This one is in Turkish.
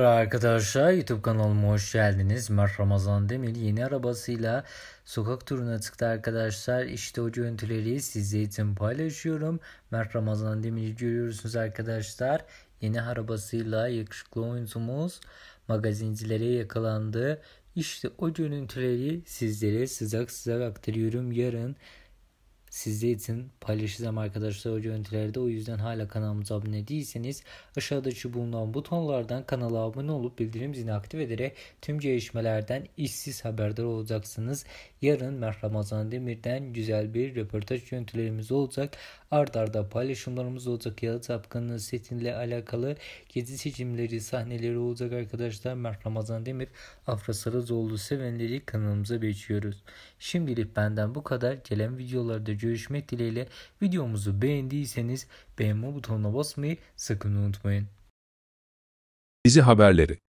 Arkadaşlar YouTube kanalıma hoş geldiniz. Mert Ramazan Demir yeni arabasıyla sokak turuna çıktı arkadaşlar. İşte o görüntüleri sizler için paylaşıyorum. Mert Ramazan Demir'i görüyorsunuz arkadaşlar. Yeni arabasıyla yakışıklı oyuncumuz magazincilere yakalandı. İşte o görüntüleri sizlere sıcak sıcak aktarıyorum. Yarın sizler için paylaşacağım arkadaşlar o görüntülerde. O yüzden hala kanalımıza abone değilseniz aşağıdaki bulunan butonlardan kanala abone olup bildirim zilini aktif ederek tüm gelişmelerden işsiz haberdar olacaksınız. Yarın Mert Ramazan Demir'den güzel bir röportaj görüntülerimiz olacak. Ard arda paylaşımlarımız olacak. Yalı Tapkan'ın setinle alakalı gezi seçimleri sahneleri olacak arkadaşlar. Mert Ramazan Demir, Afra Sarızoğlu sevenleri kanalımıza bekliyoruz. Şimdilik benden bu kadar. Gelen videolarda görüşmek dileğiyle videomuzu beğendiyseniz beğenme butonuna basmayı sakın unutmayın. Bizi haberleri